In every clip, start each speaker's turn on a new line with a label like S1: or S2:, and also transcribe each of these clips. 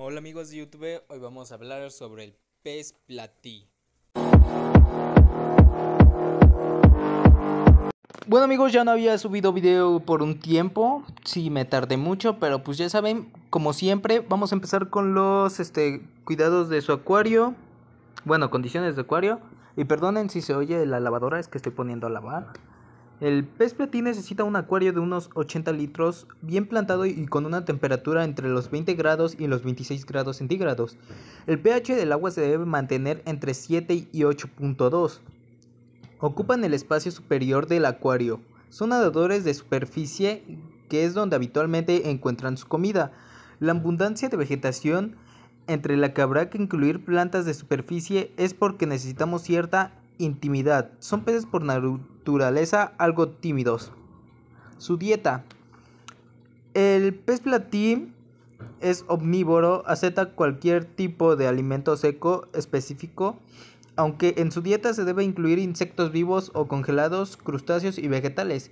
S1: Hola amigos de YouTube, hoy vamos a hablar sobre el pez platí. Bueno amigos, ya no había subido video por un tiempo, sí me tardé mucho, pero pues ya saben, como siempre, vamos a empezar con los este, cuidados de su acuario, bueno, condiciones de acuario, y perdonen si se oye la lavadora, es que estoy poniendo a lavar. El pez platí necesita un acuario de unos 80 litros, bien plantado y con una temperatura entre los 20 grados y los 26 grados centígrados. El pH del agua se debe mantener entre 7 y 8.2. Ocupan el espacio superior del acuario. Son nadadores de superficie, que es donde habitualmente encuentran su comida. La abundancia de vegetación, entre la que habrá que incluir plantas de superficie, es porque necesitamos cierta intimidad. Son peces por naturaleza algo tímidos. Su dieta. El pez platí es omnívoro, acepta cualquier tipo de alimento seco específico, aunque en su dieta se debe incluir insectos vivos o congelados, crustáceos y vegetales.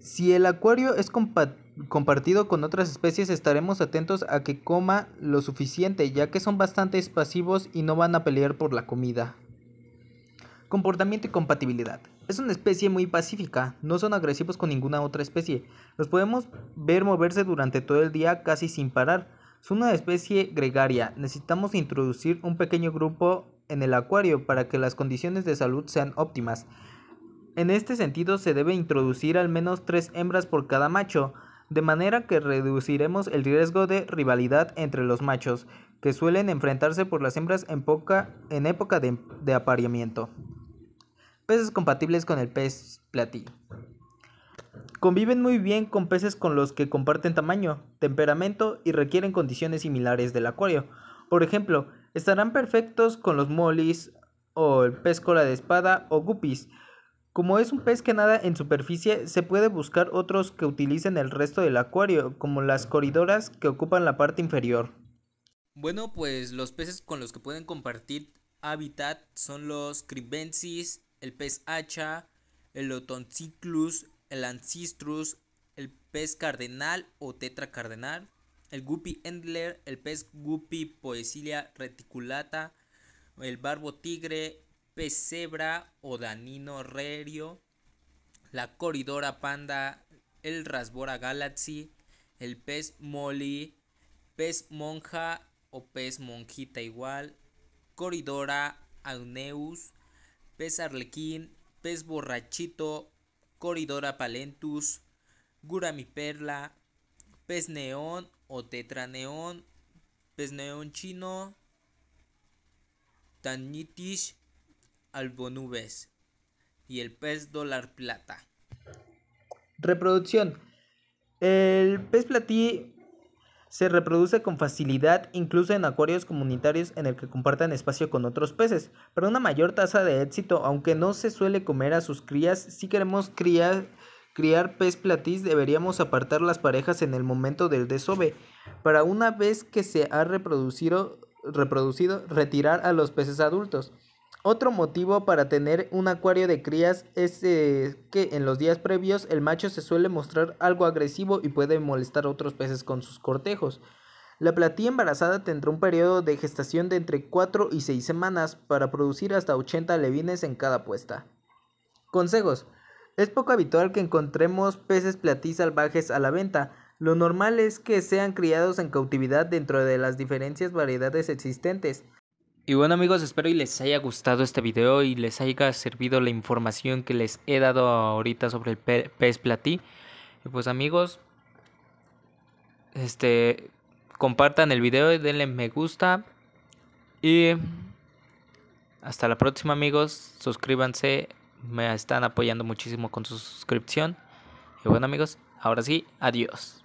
S1: Si el acuario es compartido con otras especies, estaremos atentos a que coma lo suficiente, ya que son bastante pasivos y no van a pelear por la comida. Comportamiento y compatibilidad. Es una especie muy pacífica, no son agresivos con ninguna otra especie. Los podemos ver moverse durante todo el día casi sin parar. es una especie gregaria. Necesitamos introducir un pequeño grupo en el acuario para que las condiciones de salud sean óptimas. En este sentido se debe introducir al menos tres hembras por cada macho, de manera que reduciremos el riesgo de rivalidad entre los machos, que suelen enfrentarse por las hembras en, poca, época de apareamiento peces compatibles con el pez platillo. Conviven muy bien con peces con los que comparten tamaño, temperamento y requieren condiciones similares del acuario. Por ejemplo, estarán perfectos con los molis o el pez cola de espada o guppies. Como es un pez que nada en superficie, se puede buscar otros que utilicen el resto del acuario, como las coridoras que ocupan la parte inferior. Bueno, pues los peces con los que pueden compartir hábitat son los cribensis, el pez hacha, el otonciclus, el ancistrus, el pez cardenal o tetra cardenal, el guppy endler, el pez guppy poecilia reticulata, el barbo tigre, pez cebra o danino rerio, la coridora panda, el rasbora galaxy, el pez molly, pez monja o pez monjita igual, coridora agneus, Pez Arlequín, Pez Borrachito, Coridora Palentus, Gurami Perla, Pez Neón o Tetraneón, Pez Neón Chino, Tanitish, Albonubes y el pez Dólar Plata. Reproducción. El pez platí se reproduce con facilidad incluso en acuarios comunitarios en el que compartan espacio con otros peces. Para una mayor tasa de éxito, aunque no se suele comer a sus crías, si queremos criar, criar pez platís deberíamos apartar las parejas en el momento del desove. Para una vez que se ha reproducido, reproducido retirar a los peces adultos. Otro motivo para tener un acuario de crías es eh, que en los días previos el macho se suele mostrar algo agresivo y puede molestar a otros peces con sus cortejos. La platí embarazada tendrá un periodo de gestación de entre 4 y 6 semanas para producir hasta 80 levines en cada puesta. Consejos. Es poco habitual que encontremos peces platí salvajes a la venta. Lo normal es que sean criados en cautividad dentro de las diferentes variedades existentes. Y bueno amigos, espero que les haya gustado este video y les haya servido la información que les he dado ahorita sobre el pez platí. Y pues amigos, este, compartan el video, y denle me gusta y hasta la próxima amigos, suscríbanse, me están apoyando muchísimo con su suscripción. Y bueno amigos, ahora sí, adiós.